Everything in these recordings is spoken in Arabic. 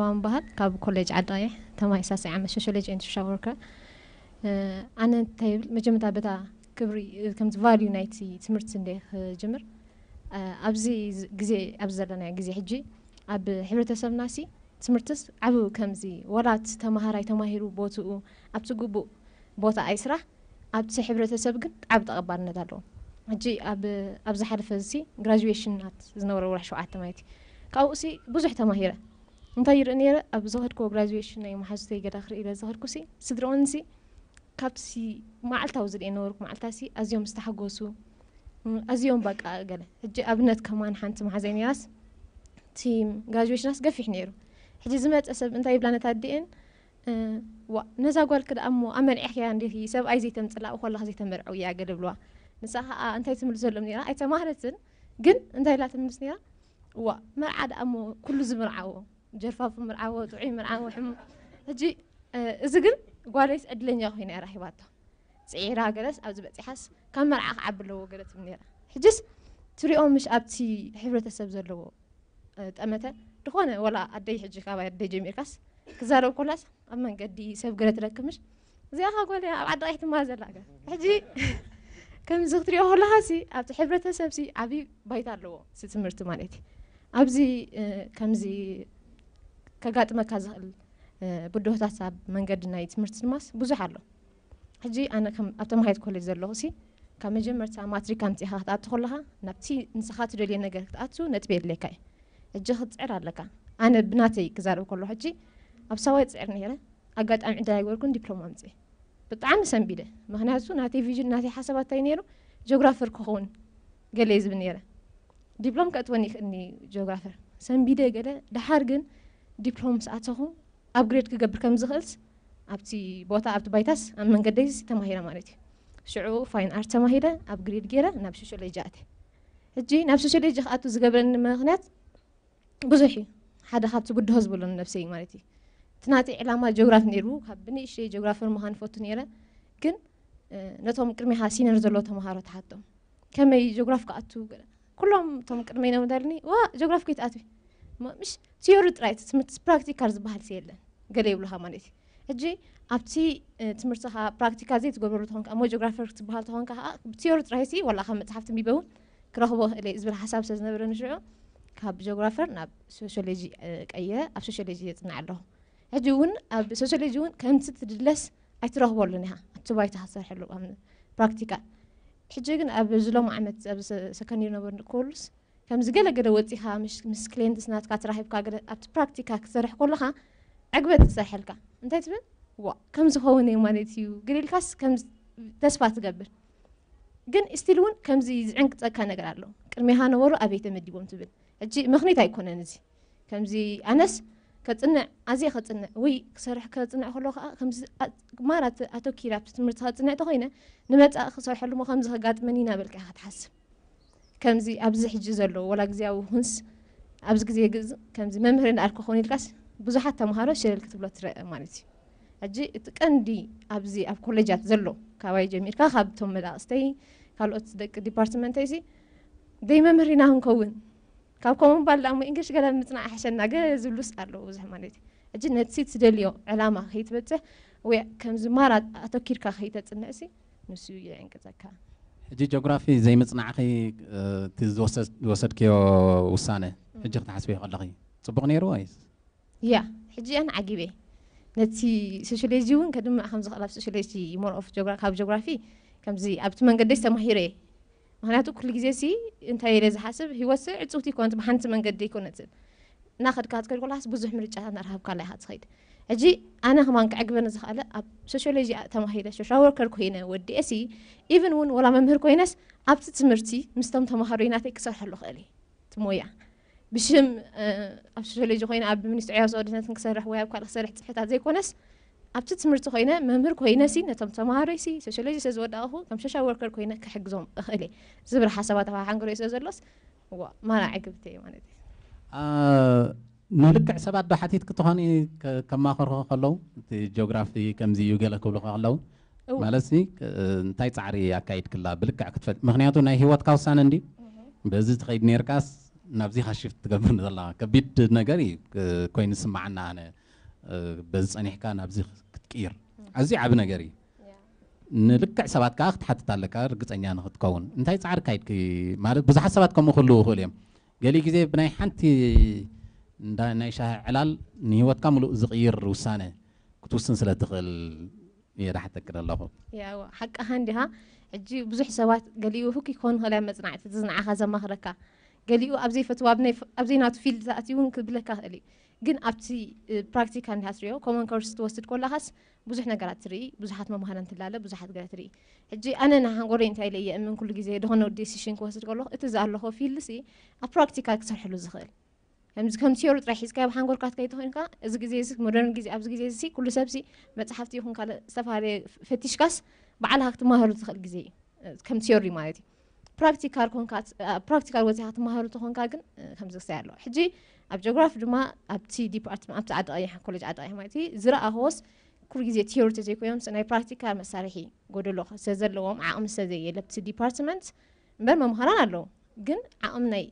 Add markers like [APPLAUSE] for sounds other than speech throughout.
ዋን በሃል ካብ ኮሌጅ ዓዳየ ተማይ ሳሰይ ዓመት ሶሽሎጂ ኤንድ ሶሻል ወርከር ኣነ እንተይብል መጀመርታ በታ ክብሪ ከምዚ ቫልዩ ናይቲ ትምህርቲ እንደ ክጅምር ኣብዚ ግዜ ኣብዚ ዘለናዮ ግዜ ሕጂ ኣብ ሕብረተሰብና ሲ ትምህርትስ ዓብ ከምዚ ወላት ተማሃራይ ተማሂሩ ቦትኡ ኣብቲ ግቡእ ቦታ ኣይስራሕ ኣብቲ ሕብረተሰብ ግን ዓብ ተቐባልነት ኣለዎ ሕጂ ኣብ ዝሓለፈ እዚ ግራጁዌሽናት ዝነበረ ወራሕ ሸውዓተ ማለት እዩ ካብኡ ሲ ብዙሕ ተማሂረ انتهى رنيرة أبزهر كو graduation أي محاسة يقدر آخر إلى زهر كوسي سدرونسي كابسي ما علت أوزر إنه ورك ما علتاسي أزيوم استحقوسو أزيوم بقى قال هج أبنت كمان حنت محازين ياس تيم graduation ناس قفي حنيرو هج زمت أسب انتهى بلانة تدين و نزا قول كده أمو أمن إحيا عندي في سب أي زي تمت لا أخوال الله زي تمر أو يا قرب لوا نزا ها انتهى تمر زلم نيرة أي تمهرتن جن انتهى لا تمر نيرة و ما عاد أمو كل زمر عو جرفاف مرعوت وعي مرعو حم هجي ازغن غواليس ادلني اخي نيره هيواتا صيرا غلس او زبتي حس كان مرع عبلو غلت منيره حجس تري او مش ابتي حبره تسب زلو طمته دخونه ولا ادي حجي كابا ادي جميركاس كزارو كلاس اما نقدي سب غلت ركمش زي اخا قولي ابعد رايحت ما زلاك حجي كم زغتري او لاسي ابتي حبره تسبسي ابي بايتالو ستمرت مالتي ابزي كمزي ከጋጥመ ዝኽእል ብድሆታት ኣብ መንገዲ ናይ ትምህርቲ ድማስ ብዙሕ ኣሎ ሕጂ ኣነ ከም ኣብ ተማሃይት ኮሌጅ ዘለኹ ሲ ካብ መጀመርታ ማትሪካ ምፅኢኻ ክትኣቱ ከለካ ናብቲ ንስኻ ትደልየ ነገር ክትኣቱ ነጥበ የድልየካ እዩ ሕጂ ክትፅዕር ኣለካ ኣነ ብናተይ ክዛርብ ከሎ ሕጂ ኣብ ሰባይ ፅዕር ነረ ኣጋጣሚ ዕዳይ ይገበርኩን ዲፕሎማ ምፅ ብጣዕሚ ሰንቢደ ምክንያቱ ናተይ ቪዥን ናተይ እንታይ ነይሩ ጂኦግራፈር ክኸውን ገለ ዝብል ነረ ዲፕሎም ከእትወኒ ይኽእልኒ ጂኦግራፈር ሰንቢደ ገለ ድሓር ግን ዲፕሎም ምስ ኣተኹ ኣብግሬድ ክገብር ከም ዝኽእልስ ኣብቲ ቦታ ኣብቲ ባይታስ ኣብ መንገደይ ተማሂረ ማለት እዩ ሽዑ ፋይን ኣርት ተማሂረ ኣብ ግሬድ ገይረ ናብ ሶሽሎጂ ኣተ ሕጂ ናብ ሶሽሎጂ ክኣቱ ዝገብረኒ ምክንያት ብዙሕ እዩ ሓደ ካብቲ ብድሆ ዝበሎ ነብሰይ ማለት እዩ እቲ ናተይ ዕላማ ጂኦግራፍ ነይሩ ካብ ብንእሽተይ ጂኦግራፊ ምዃን ፈቱ ነይረ ግን ነቶም ቅድሚኻ ሲነር ዘለዎ ተምሃሮ ተሓቶም ከመይ ጂኦግራፍ ክኣቱ ኩሎም እቶም ቅድመይ ነምዳልኒ ዋ ጂኦግራፍ ከይትኣትዩ مش ቲዮሪ ጥራይ ትምህርቲ ፕራክቲካል ዝበሃል ሰ የለን ገለ ይብልካ ማለት እዩ ሕጂ ኣብቲ ትምህርትኻ ፕራክቲካል ዘይትገብረሉ ተኾንካ እሞ ጂኦግራፊር ክትበሃል ተኾንካ ከዓ ብቲዮሪ ጥራይ ሲ ወላ ካብ መፅሓፍቲ ሚበውን ክረኽቦ እለ ዝብል ሓሳብ ስለ ዝነበረ ንሽዑ ካብ ጂኦግራፊር ናብ ሶሽሎጂ ቀይረ ኣብ ሶሽሎጂ የፅንዕ ኣለኹ ሕጂ እውን ኣብ ሶሽሎጂ እውን ከምቲ ትድለስ ኣይትረኽበሉን ኢኻ ኣብቲ ባይታ ክትሰርሐሉ ፕራክቲካል ሕጂ ግን ኣብ ዝሎም ዓመት ኣብ ሰከንድ ዩኒቨር ክብሉስ ከምዚ ገለገለ ወፂኻ ምስ ክሌንትስ ናትካ ተራሂብካ ኣብቲ ፕራክቲካ ክትሰርሕ ከለካ ዕግበት ክሰርሐልካ እንታይ ትብል ዋ ከም ዝኸውን እዩ ማለት እዩ ግሊልካስ ተስፋ ትገብር ግን እስቲል እውን ከምዚ ዝዕንቅፀካ ነገር ኣሎ ቅድሚኻ ነበሩ ኣበይ ተመዲቦም ትብል ሕጂ ምኽኒት ኣይኮነን እዚ ከምዚ ኣነስ ከፅንዕ ኣዝየ ከፅንዕ ወይ ክሰርሕ ከፅንዕ ከሎ ከዓ ከምዚ ማራ ኣተኪራ ትምህርቲ ከፅንዕ ተኮይነ ንመፃእ ክሰርሐሉሞ ከምዚ ከጋጥመኒ ናበልካ ኢኻ ትሓስብ ከምዚ ኣብዚ ሕጂ ዘለዎ ወላ ግዜያዊ ሁንስ ኣብዚ ግዜ ግእዝ ከምዚ መምህር ንኣልኮ ኾን ኢልካስ ብዙሓት ተምሃሮ ሸለል ክትብሎ ትረአ ማለት እዩ ሕጂ እቲ ቀንዲ ኣብዚ ኣብ ኮሌጃት ዘሎ ካባይ ጀሚርካ ካብቶም መላእስተይ ካልኦት ደቂ ዲፓርትመንተይ ሲ ደይ መምህር ኢና ክንከውን ካብ ከምኡ ባል ዳሞ እንግሊሽ ገለ ምፅናዕ ሓሸና ገ ዝብሉስ ኣለዎ ብዙሕ ማለት እዩ ሕጂ ነቲ ትደልዮ ዕላማ ከይትበፅሕ ወይ ከምዚ ማራጥ ኣተኪርካ ከይተፅንዕ ሲ ንስኡ የዕንቅፀካ ሕጂ ጂኦግራፊ ዘይምፅናዕኺ እቲ ዝወሰድክዮ ውሳነ ሕጂ ክትሓስበዮ ከለኺ ፅቡቅ ነይሩ ወይስ ያ ሕጂ ኣነ ዓጊበ ነቲ ሶሽሎጂ እውን ከድምዕ ከምዝኽእል ኣብ ሶሽሎጂ ሞርኦፍ ካብ ጂኦግራፊ ከምዚ ኣብቲ መንገዲ ዝተማሂረ እየ ምክንያቱ ኩሉ ግዜ ሲ እንታይ ኢለ ዝሓስብ ሂወት ዕፅውቲ ይኮነት ብሓንቲ መንገዲ ይኮነትን እናኸድካ ትከድ ኮላስ ብዙሕ ምርጫታት እናረሃብካ ላኢኻ ትኸይድ ሕጂ ኣነ ከማንክ ዕግበኒ ዝኽኣለ ኣብ ሶሽሎጂ ተማሂረ ሶሻል ወርከር ኮይነ ወዲአሲ ኢቨን እውን ወላ መምህር ኮይነስ ኣብቲ ትምህርቲ ምስቶም ተምሃሮ ኢናተይ ክሰርሐሉ ክእል እየ እቲ ሞያ ብሽም ኣብ ሶሽሎጂ ኮይነ ኣብ ሚኒስትሪ ዕዮ ስኦድነትን ክሰርሕ ወይ ኣብ ካልእ ክሰርሕ ፅሕታት ዘይኮነስ ኣብቲ ትምህርቲ ኮይነ መምህር ኮይነሲ ነቶም ተምሃሮይሲ ሶሽሎጂ ስለ ዝወዳእኹ ከም ሶሻል ወርከር ኮይነ ክሕግዞም እኽእል እየ ዝብል ሓሳባት ኣባሓንግሮ ስለ ዘሎስ ዋ ማና ዕግብቲ እዩ ማለት እዩ ንልክዕ ሰባት ዶ ሓቲት ክትኾኒ ከማኽርኩ ከለዉ እቲ ጂኦግራፊ ከምዚ እዩ ገለ ክብልኩ ከለዉ ማለት እንታይ ፃዕሪ ኣካይድ ክላ ብልክዕ ክትፈጥ ምክንያቱ ናይ ሂወትካ ውሳነ እንዲ በዚ ትኸይድ ነርካስ ናብዚ ካሽፍ ትገብር ዘለካ ከቢድ ነገር እዩ ኮይኑ ስማዓና ኣነ በዚ ፀኒሕካ ናብዚ ክትቅይር ኣዝዩ ዓብ ነገር እዩ ንልክዕ ሰባት ከዓ ክትሓትት ኣለካ ርግፀኛ ንክትከውን እንታይ ፃዕሪ ካይድ ማለት ብዙሓት ሰባት ከምኡ ክህልው ይኽእሉ እዮም ገሊ ግዜ ብናይ ሓንቲ نايشها علال نيوت كاملو زغير روسانة كتوسن سلا تغل يا راح تكر الله فوق يا حق هندها عجي بزح سوات قاليو هو كيكون هلا مزنع تزنع هذا مهركة قاليو أبزي فتوى بني أبزي ناتو فيل ذاتي ون كبلة كهلي جن أبتي براكتيك هندها سريو كومن كورس توسط كل هاس بزح نقراتري بزحات ما مهرن تلاله بزحات قراتري عجي أنا نحن قرين تايلي يأمن كل جزء ده هنو ديسيشن كوسط كله اتزعل له فيل سي أبراكتيك أكثر حلو زغير ከምዚ ከምሲሩ ጥራሕ ሒዝካ ብ ሓንጎልካ ትከይተ ኮይንካ እዚ ግዜ ሞደርን ግዜ ኣብዚ ግዜ ሲ ኩሉ ሰብሲ መፅሓፍቲ ይኹን ካልእ ዝተፈላለየ ፈቲሽካስ በዓልካ ክትማሃሩ ትኽእል ግዜ እዩ ከምሲሩ እዩ ማለት እዩ ፕራክቲካል ኮንካ ፕራክቲካል ወፂካ ክትማሃሩ ተኾንካ ግን ከምዚ ክሳይ ኣለዎ ሕጂ ኣብ ጂኦግራፊ ድማ ኣብቲ ዲፓርትመንት ኣብቲ ዓዲ ቀይሕ ኮሌጅ ዓዲ ቀይሕ ማለት እዩ ዝረኣኽቦስ ኩሉ ግዜ ቲዮሪ ተዘይኮዮምስ ናይ ፕራክቲካል መሳርሒ ጎደሎ ስለ ዘለዎም ዓቕሚ ስለ ዘየለ ኣብቲ ዲፓርትመንት እምበር መምሃራን ኣለዉ ግን ዓቕም ናይ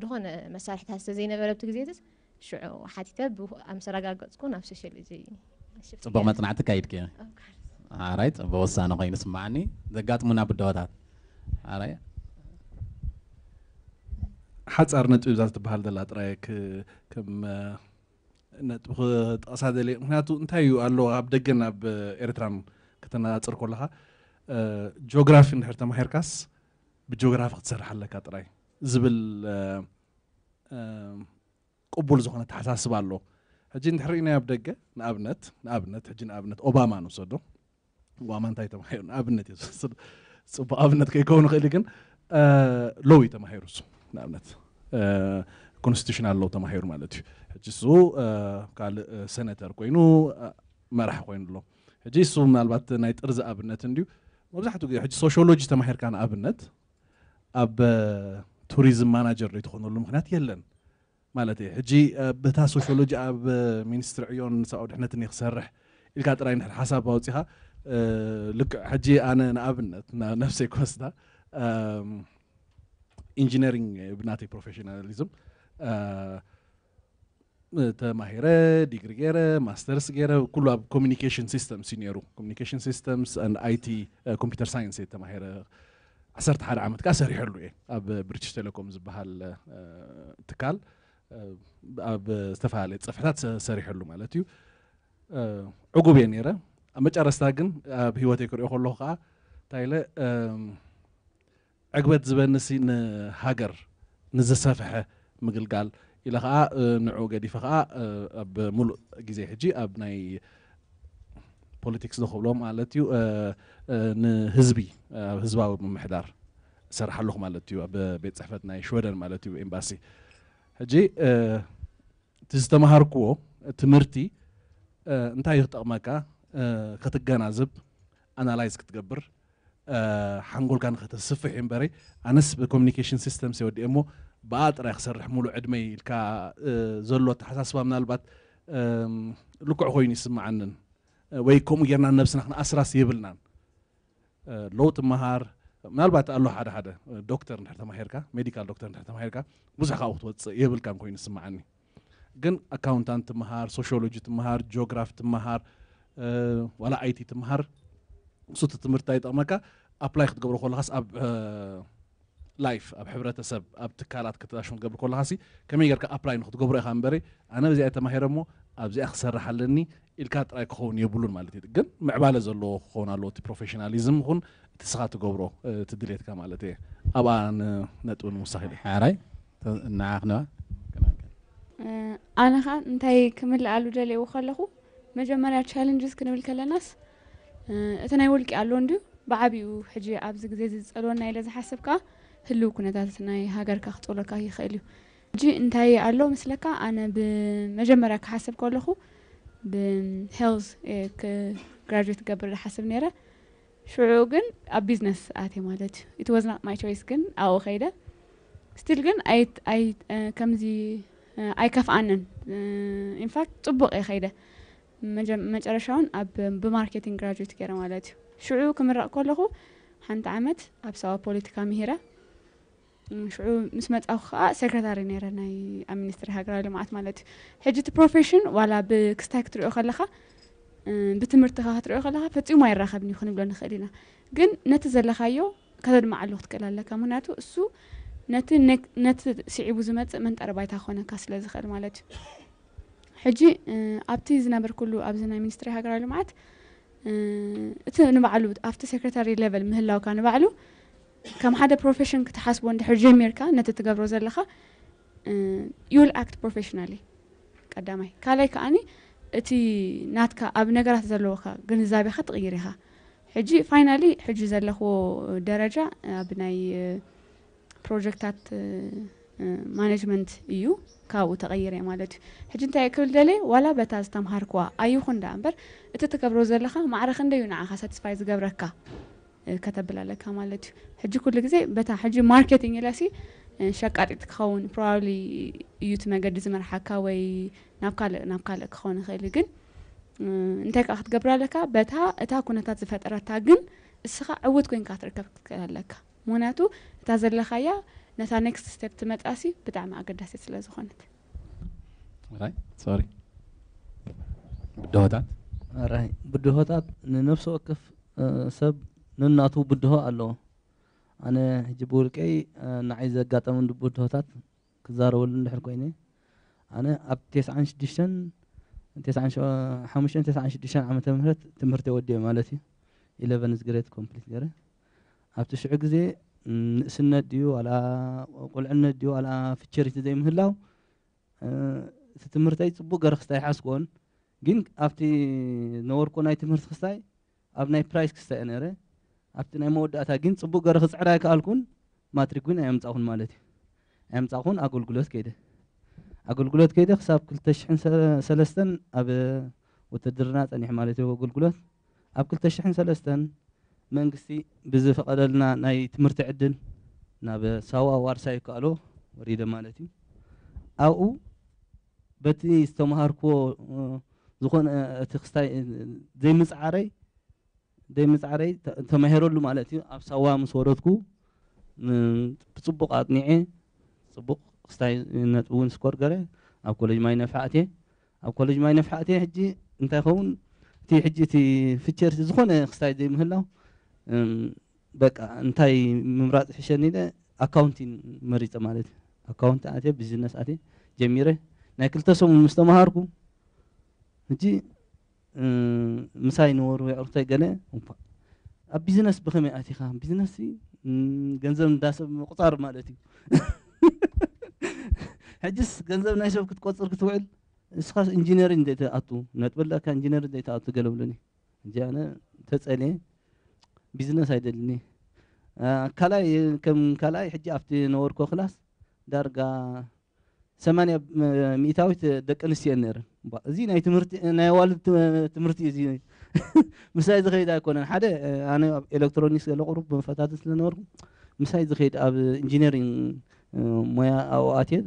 ድኾነ መሳርሕታት ስለዘይነበረብቲ ግዜትስ ሽዑ ሓቲተ ብኣምሰረጋገፅኩ ናብ ሸሸል እዚ ፅቡቅ መፅናዕቲ ካይድ ከ ኣራይ ፅቡቅ ወሳነ ኮይኑ ስማዓኒ ዘጋጥሙና ብደወታት ኣራይ ሓፃር ነጥቢ እዛ ትበሃል ዘላ ጥራይ ከም ነጥቢ ክጠቕሳ ዘለ ምክንያቱ እንታይ እዩ ኣሎ ኣብ ደገን ኣብ ኤርትራን ክተነፃፅር ከለካ ጂኦግራፊ እንድሕር ተማሂርካስ ብጂኦግራፊ ክትሰርሕ ኣለካ ጥራይ ዝብል ቅቡል ዝኾነ ተሓሳስብ ኣሎ ሕጂ እንድሕሪኢናዮ ኣብ ደገ ንኣብነት ንኣብነት ሕጂ ንኣብነት ኦባማ ንውሰዶ ኦባማ እንታይ ተማሂሩ ንኣብነት እዩ ፅቡቅ ኣብነት ከይከውን ይኽእል ግን ሎው ተማሂሩ ሱ ንኣብነት ኮንስቲቱሽን ኣለው ተማሂሩ ማለት እዩ ሕጂ እሱ ካልእ ሰነተር ኮይኑ መራሒ ኮይኑ ኣሎ ሕጂ እሱ ምናልባት ናይ ጥርዚ ኣብነት እንድዩ መብዛሕትኡ ግዜ ሕጂ ሶሽዮሎጂ ተማሂርካ ንኣብነት اب توريزم مانجر يتخون له مخنات يلن مالتي حجي بتا سوشيولوجي اب مينستر عيون سعود احنا تني خسرح الكاتر اين حساب اوتيها لك حجي انا نابنت نفسي كوستا انجينيرينج بناتي بروفيشناليزم تماهيره ديجري غيره ماسترس غيره كله كوميونيكيشن سيستم سينيرو كوميونيكيشن سيستمز اند اي تي كمبيوتر ساينس تماهيره 11 ዓመት ካ ሰሪሕሉ እየ ኣብ ብሪትሽ ቴሌኮም ዝበሃል ትካል ኣብ ዝተፈላለየ ፅፍሕታት ሰሪሐሉ ማለት እዩ ዕጉብ እየ ነይረ ኣብ መጨረስታ ግን ኣብ ሂወተይ ክሪኦ ከለኹ ከዓ እንታይለ ዕግበት ዝበንሲ ንሃገር ንዝሰፍሐ ምግልጋል ኢለ ከዓ ንዑ ገዲፈ ከዓ ኣብ ሙሉእ ግዜ ሕጂ ኣብ ናይ بوليتكس دخلهم مالتي آه، آه، نهزبي هزبه آه، ومحدار سرح لهم مالتي بيت صحفتنا شويدن مالتي امباسي هجي تستمهركو تمرتي انت يطقمك كتجنازب انالايز كتجبر حنقول كان خطسفح امبري انس بكوميونيكيشن سيستم سي ودي امو بعد راه يخسرح مولو عدمي الكا زلو تحساس بابنا البات لقع هوي نسمع عنن ወይ ከምኡ ጌርና ነብስና ክንኣስራስ ይብልናን ለውጢ መሃር ምናልባት ኣሎ ሓደ ሓደ ዶክተር እንድሕር ተማሂርካ ሜዲካል ዶክተር እንድሕር ተማሂርካ ብዙሕ ካብኡ ክትወፅእ የብልካን ኮይኑ ይስማዓኒ ግን ኣካውንታንት ትመሃር ሶሽዮሎጂ ትመሃር ጂኦግራፍ ትመሃር ዋላ ኣይቲ ትመሃር እሱ ትምህርቲ ኣይጠቕመካ ኣፕላይ ክትገብሮ ከለካስ ኣብ ላይፍ ኣብ ሕብረተሰብ ኣብ ትካላት ክትዳሽም ክትገብር ከለካ ከመይ ጌርካ ኣፕላይ ንክትገብሮ ኢካ እምበረ ኣነ በዚኣ ተማሂረ እሞ ኣብዚኣ ክሰርሕ ኣለኒ ኢልካ ጥራይ ክኸውን የብሉን ማለት እዩ ግን ምዕባለ ዘለዎ ክኸውን ኣለዎ እቲ ፕሮፌሽናሊዝም ይኹን እቲ ስኻ ትገብሮ እቲ ድሌትካ ማለት እየ ኣብኣ ነጥቢ ንምውሳኺ ኢ ሓራይ ንዓ ክንባ ኣነ ከዓ እንታይ ክምላኣሉ ደልይዎ ከለኹ መጀመርያ ቻለንጅስ ክንብል ከለናስ እቲ ናይ ውልቂ ኣለዎ እንድዩ ብዓብኡ ሕጂ ኣብዚ ግዜ ዝፀልወና ኢለ ዝሓስብካ ህልው ኩነታት ናይ ሃገርካ ክፀለካ ይኽእል እዩ ሕጂ እንታይ ኣሎ ምስለካ ኣነ ብመጀመርያ ክሓስብ ከለኹ ብን ሄልዝ ክግራጅዌት ክገብር ዝሓስብ ነይረ ሽዑ ግን ኣብ ቢዝነስ ኣትየ ማለት እዩ እቲ ወዝናቅ ማይ ቾይስ ግን ኣብኡ ከይደ ስትል ግን ከምዚ ኣይከፍኣንን ኢንፋክት ፅቡቅ እየ ከይደ መጨረሻውን ኣብ ብማርኬቲንግ ግራጅዌት ገይረ ማለት እዩ ሽዑ ክምረቕ ከለኹ ሓንቲ ዓመት ኣብ ሰባ ፖለቲካ ምሂረ ሽዑ ምስ መፃኹ ከዓ ሰክረታሪ ነረ ናይ ኣብ ሚኒስትሪ ሃገራዊ ልምዓት ማለት እዩ ሕጂ እቲ ፕሮፌሽን ዋላ ብክስታይ ክትሪኦ ከለካ ብትምህርትኻ ክትሪኦ ከለካ ፈፂሙ ኣይራኸብን እዩ ክንብሎ ንኽእል ኢና ግን ነቲ ዘለካዮ ከተድማዓሉ ክትክእል ኣለካ ምክንያቱ እሱ ነቲ ነቲ ስዒቡ ዝመፅእ መንጠሪ ባይታ ክኾነካ ስለ ዝኽእል ማለት እዩ ሕጂ ኣብቲ ዝነበርኩሉ ኣብዚ ናይ ሚኒስትሪ ሃገራዊ ልምዓት እቲ ንባዕሉ ኣብቲ ሴክረታሪ ሌቨል ምህላውካ ንባዕሉ ከም ሓደ ፕሮፌሽን ክትሓስቦ እንድሕር ጀሚርካ ነቲ ትገብሮ ዘለኻ ዩል ኣክት ፕሮፌሽናሊ ቀዳማይ ካልኣይ ከዓኒ እቲ ናትካ ኣብ ነገራት ዘለዎካ ግንዛቤካ ትቕይር ኢኻ ሕጂ ፋይናሊ ሕጂ ዘለኽዎ ደረጃ ኣብ ናይ ፕሮጀክታት ማኔጅመንት እዩ ካብኡ ተቐይረ ማለት እዩ ሕጂ እንታይ ክብል ደለየ ዋላ በታ ዝተምሃርክዋ ኣይኹን ዳ እምበር እቲ ትገብሮ ዘለኻ ማዕረ ክንደይ እዩ ንዓኻ ሳቲስፋይ ዝገብረካ ከተብላለካ ማለት እዩ ሕጂ ኩሉ ግዜ በታ ሕጂ ማርኬቲንግ ኢለሲ ሸቃጢት ክኸውን ፕሮባብሊ እዩ እቲ መገዲ ዝመርሓካ ወይ ናብ ካልእ ናብ ካልእ ክኸውን ይኽእል ግን እንታይ ከዓ ክትገብር ኣለካ በታ እታ ኩነታት ዝፈጠረታ ግን እስኻ ዕውት ኮይንካ ክትርከብ ክትክእል ኣለካ ምክንያቱ እታ ዘለካያ ነታ ኔክስት ስቴፕ ትመፃሲ ብጣዕሚ ኣገዳሲት ስለ ዝኾነት ሶሪ ብድሆታት ብድሆታት ንነፍሲ ወከፍ ሰብ ንናቱ ብድሆ ኣለዎ ኣነ ሕጂ ብውልቀይ ንዓይ ዘጋጠመን ብድሆታት ክዛረበሉ እንድሕር ኮይነ ኣነ ኣብ ቴስዓን ሽዱሽተን ሓሙሽተን ቴስዓን ሽዱሽተን ዓመተ ምህረት ትምህርቲ ወዲየ ማለት እዩ ኢለቨንስ ግሬድ ኮምፕሊት ገይረ ኣብቲ ሽዑ ግዜ ንእስነት ድዩ ዋላ ቁልዕነት ድዩ ዋላ ፍቸሪቲ ዘይምህላው እቲ ትምህርተይ ፅቡቅ ገረ ክስታይ ሓስክዎን ግን ኣብቲ ነበርኮ ናይ ትምህርቲ ክስታይ ኣብ ናይ ፕራይስ ክስታይ ነረ ኣብቲ ናይ መወዳእታ ግን ፅቡቅ ገረ ክፅዕራ ይከኣልኩን ማትሪክ እውን ኣየምፃኹን ማለት እዩ ኣየምፃኹን ኣገልግሎት ከይደ ኣገልግሎት ከይደ ክሳብ 203 ኣብ ውትድርና ፀኒሕ ማለት እዩ ኣገልግሎት ኣብ 203 መንግስቲ ብዝፈቐደልና ናይ ትምህርቲ ዕድል ናብ ሳዋ ዋርሳ ይከኣሎ ወሪደ ማለት እዩ ኣብኡ በቲ ዝተምሃርክዎ ዝኾነ እቲ ክስታይ ዘይምፅዓረይ دائما دي مزعري تمهرو لو مالتي اب سوا مسورتكو تصبق اطنيعي تصبق ستاي نتبون سكور غري اب كولج ماي نفعاتي اب كولج ماي نفعاتي حجي انت خون تي حجي تي فيتشر زخون ستاي دي مهلا بقى انتي ممرات حشني ده اكاونتين مريته مالتي اكاونت اتي بزنس اتي جميره ناكلتسو مستمهاركو حجي ምሳ ይነበሩ የዕርቶይ ገለ እኳ ኣብ ቢዝነስ ብኸመይ ኣቲኻ ቢዝነስ ገንዘብ እንዳሰብ ምቁፃር ማለት እዩ [LAUGHS] ሕጅስ ገንዘብ ናይ ሰብ ክትቆፅር ክትውዕል ንስኻ ኢንጂነሪ ኢንጂነሪንግ ተኣቱ ነጥበላካ ኢንጂነሪ ኢንጂነሪንግ እንተይተኣቱ ገለብሉኒ እ ኣነ ተፀልየ ቢዝነስ ኣይደልኒ ካልኣይ ከም ካልኣይ ሕጂ ኣብቲ ነበርኮ ክላስ ዳርጋ ثمانية ميتاوي دك أنسي النير زين أي تمرت أنا والد تمرت زين مساي زخيد أكون أنا حدا أنا إلكترونيكس قالوا قرب من فتاة سلنور مساي زخيد أب إنجينيرين مويا أو آتي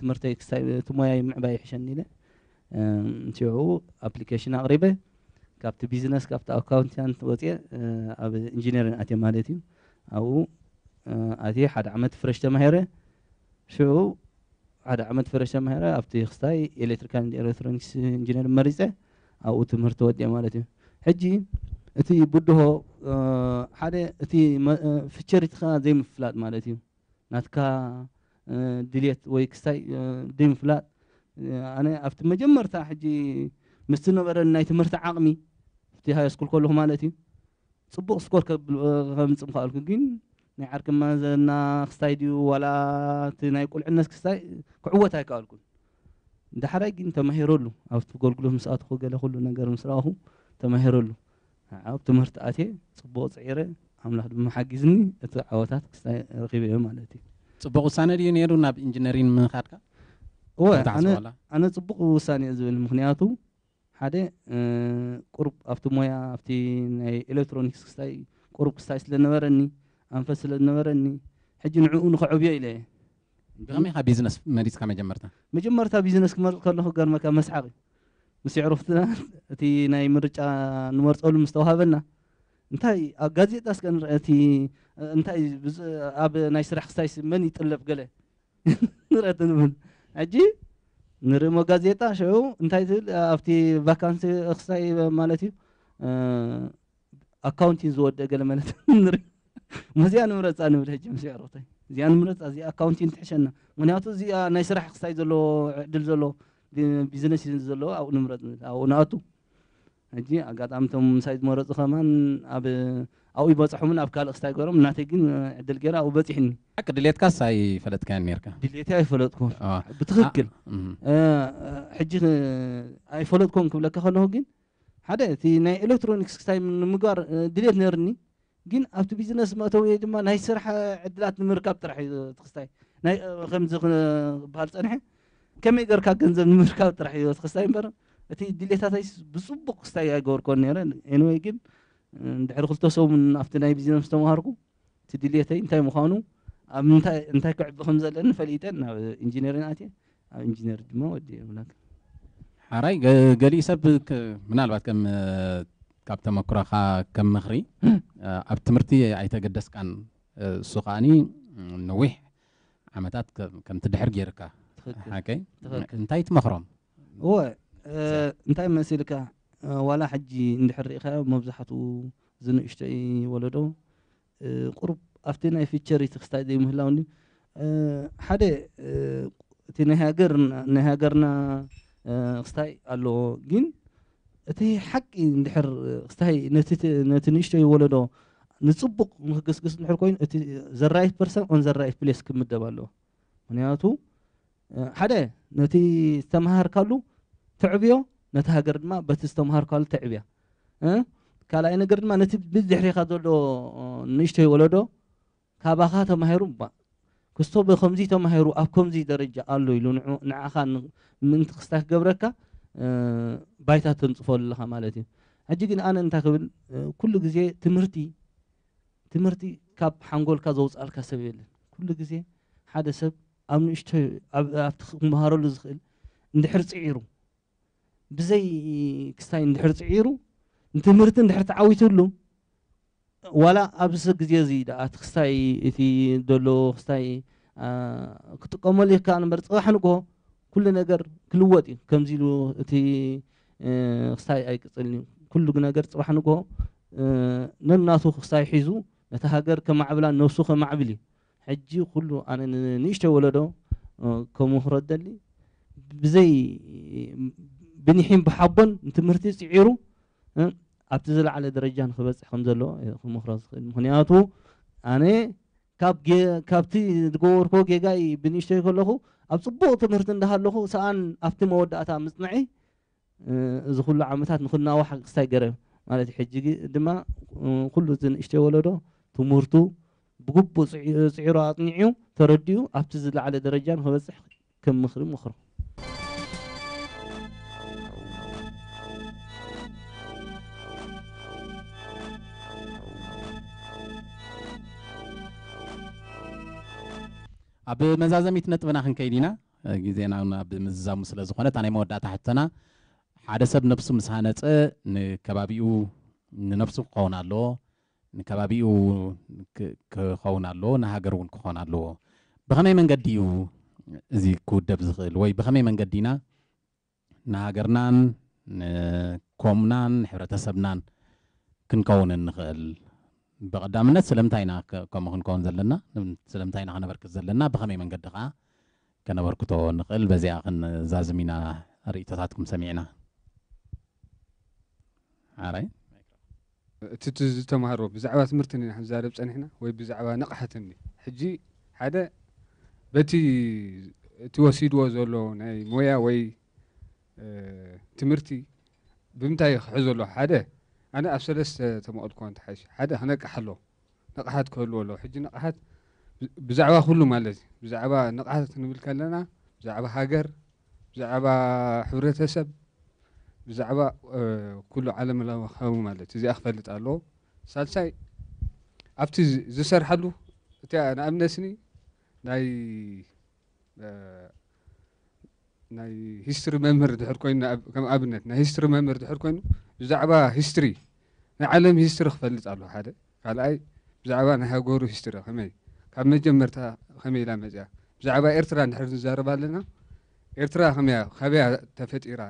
تمرت إكستاي تمويا معباي حشني له شو أبليكيشن أقربة كابت بيزنس كابت أكاونت يعني أب إنجينيرين آتي مالتي أو آتي حد عملت فرشته مهيرة شو حدا عملت فرشة مهرة أبتي خصاي إلكتريكال إلكترونكس إنجينير مريزة أو تمرت ودي مالتي حجي أتي بده آه، هو حدا أتي آه، فيتشرت خا زي مفلات مالتي ناتكا دليت ويكستاي ديم فلات آه، أنا أفت مجمرت حجي مستنو برا إن يتمرت عقمي في هاي سكول كله مالتي صبوا سكول كبل خمس مخالك جين ናይ ዓርኪ መዘና ክስታይ ድዩ ዋላ እቲ ናይ ቁልዕነት ክስታይ ክዕወት ኣይከኣልኩን ዳሕራይ ግን ተማሂረሉ ኣብቲ ገልግሎት ምስ ኣትኹ ገለ ኩሉ ነገር ምስ ረኣኹ ተማሂረሉ ኣብ ትምህርቲ ኣትየ ፅቡቅ ፅዒረ ኣምላኽ ድማ ሓጊዝኒ እቲ ዓወታት ክስታይ ረኪበ እዮ ማለት እዩ ፅቡቅ ውሳነ ድዩ ነይሩ ናብ ኢንጂነሪን ምኻድካ ኣነ ፅቡቅ ውሳነ እየ ዝብል ምክንያቱ ሓደ ቁርብ ኣብቲ ሞያ ኣብቲ ናይ ኤሌክትሮኒክስ ክስታይ ቁርብ ክስታይ ስለነበረኒ أنفصل النمرني حجي نعو نخعبي إليه بغمي خا بيزنس مريض كما جمرتا ما جمرتا بيزنس كما قال له كان مكان مسحاقي بس عرفتنا تي ناي مرجع نمر طول مستوى بنا انت غازيت اس كان تي انت اب ناي سرح ستايس من يطلب قال [LAUGHS] نرات نمن اجي نري مو غازيتا شو انت افتي فاكانسي اخساي مالتي اكونتي أه، زود قال مالتي [LAUGHS] نري مزيان نمرت أنا ولا جيم سيارتي زيان نمرت أزي أكاونتين تحشنا من ياتو زي نشرح قصاي زلو دل زلو بيزنس زلو أو نمرت أو ناتو هجي أقعد أم تم سايد مرت خمان أب أو يبغى تحمل أفكار قصاي قرم ناتجين عدل قرا أو بتحني أكد ليت كاساي فلت كان نيركا ليت أي فلت كون بتخكل حجنا أي فلت كون كم لك خلناه جين هذا تي نا إلكترونيكس كاساي مقار ديليت نيرني ግን ኣብቲ ቢዝነስ መእተው ወይ ድማ ናይ ስራሕ ዕድላት ንምርካብ ጥራሕ እዩ ትክስታይ ከምዚ ክበሃል ፀኒሐ ከመይ ጌርካ ገንዘብ ንምርካብ ጥራሕ እዩ ትክስታይ እምበር እቲ ድሌታታይ ብፅቡቅ ክስታይ ኣይገበርኮን ነረ ኤንወይ ግን እንድሕሪ ክልተ ሰብ ኣብቲ ናይ ቢዝነስ ተምሃርኩ እቲ ድሌተይ እንታይ ምዃኑ ኣብ እንታይ ክዕቢ ከም ዘለኒ ፈሊጠ ናብ ኢንጂነሪን ኣትየ ኣብ ኢንጂነር ድማ ወዲ ብላክ ሓራይ ገሊእ ሰብ ምናልባት ከም كابتا مكرها كم مغري ابتمرتي ايتا قدس كان سوقاني نويح عمتات كم تدحر جيركا اوكي انتايت مخرم هو انتايت مسيلكا ولا حجي ندحر اخا مبزحتو زن اشتاي ولدو قرب افتينا في تشري تخستاي دي مهلاوني حدا تنهاجر نهاجرنا اخستاي الو جين እቲ ሓቂ ንድሕር ስታይ ነቲ ንእሽተይ ይወለዶ ንፅቡቅ ንክግስግስ ንድሕር ኮይኑ እቲ ዘራይት ፐርሰን ኦን ዘራይት ፕሌስ ክምደብ ኣለዎ ምክንያቱ ሓደ ነቲ ዝተምሃርካሉ ትዕብዮ ነቲ ሃገር ድማ በቲ ዝተምሃርካሉ ትዕብያ ካልኣይ ነገር ድማ ነቲ ብድሕሪካ ዘሎ ንእሽተይ ይወለዶ ካባኻ ተማሂሩ ክስቶ ብከምዚ ተማሂሩ ኣብ ከምዚ ደረጃ ኣሎ ኢሉ ንዓኻ ምእንቲ ክስታይ ክገብረካ ባይታ ተንፅፎ ኣለካ ማለት እዩ ሕጂ ግን ኣነ እንታይ ክብል ኩሉ ግዜ ትምህርቲ ትምህርቲ ካብ ሓንጎልካ ዘውፃልካ ሰብ የለን ኩሉ ግዜ ሓደ ሰብ ኣብ ንእሽቶ ኣብቲ ክመሃረሉ ዝኽእል እንድሕር ፅዒሩ ብዘይ ክስታይ እንድሕር ፅዒሩ ንትምህርቲ እንድሕር ተዓዊትሉ ዋላ ኣብዚ ግዜ እዚ ኣቲ ክስታይ እቲ ደሎ ክስታይ ክጥቀመሉ ይካ ንበር ፅባሕ ንግሆ كل نجر كل وادي كم زيلو تي آه، خصاي أي قتلني كل نجر صباح نجوه آه، نناسو خصاي حيزو نتهاجر كم عبلا نوسخ مع بلي حجي كله أنا نيشت ولدو آه، كم هرد لي بزي بني حين بحبا نتمرتي سعيرو أبتزل على درجة خبز حمد الله مخرز مهنياتو أنا ካብቲ ዝገበርኮ ጌጋ ብንእሽተይ ከለኹ ኣብ ፅቡቅ ትምህርቲ እንዳሃለኹ ሰኣን ኣብቲ መወዳእታ ምፅንዒ እዚ ኩሉ ዓመታት ንክናዋሕ ክስታይ ገረ ማለት እዩ ሕጂ ድማ ኩሉ እቲ ንእሽተይ ወለዶ ትምህርቱ ብግቡእ ፅዒሩ ኣፅኒዕዩ ተረዲኡ ኣብቲ ዝለዓለ ደረጃ ንክበፅሕ ከም ምኽሪ ምኽሮ ኣብ መዛዘሚት ነጥብና ክንከይድ ኢና ግዜና ኣብ ምዝዛሙ ስለ ዝኾነ እታ ናይ መወዳእታ ሕቶና ሓደ ሰብ ነብሱ ምስ ሃነፀ ንከባቢኡ ንነብሱ ክኸውን ኣለዎ ንከባቢኡ ክኸውን ኣለዎ ንሃገር እውን ክኸውን ኣለዎ ብኸመይ መንገዲ እዩ እዚ ክውደብ ዝኽእል ወይ ብኸመይ መንገዲ ኢና ንሃገርናን ንኮሙናን ንሕብረተሰብናን ክንከውን ንኽእል بقدامنا سلمتاينا كمهن كون زلنا سلمتاينا انا برك زلنا بخمي من قد كان بركتو نقل بزيا خن زازمينا ريتاتكم سمعنا علي تتزو تمهرو بزعوا سمرتني نحن زارب صنحنا وي بزعوا نقحتني حجي حدا بتي توسيد وزولو ناي مويا وي تمرتي بمتاي حزولو حدا أنا أفسلس تمقل كونت حاجة حدا هناك حلو نقحات كل ولو حجي نقحات بزعبا كله ما لذي بزعبا نقحات نقول كلنا بزعبا هاجر بزعبا حورة سب بزعبا أه كل عالم لا خام ما لذي زي أخفى اللي تعلو سالساي أفتي زسر حلو تي أنا أمنسني ناي آه، ናይ ሂስትሪ መምህር ድሕር ኮይኑ ከም ኣብነት ናይ ሂስትሪ መምህር ድሕር ኮይኑ ብዛዕባ ሂስትሪ ናይ ዓለም ሂስትሪ ክፈልጥ ኣለዎ ሓደ ካልኣይ ብዛዕባ ናይ ሃገሩ ሂስትሪ ከመይ ካብ መጀመርታ ከመይ ኢላ መፅያ ብዛዕባ ኤርትራ ንድሕር ንዛረባ ኣለና ኤርትራ ከመያ ካበያ ተፈጢራ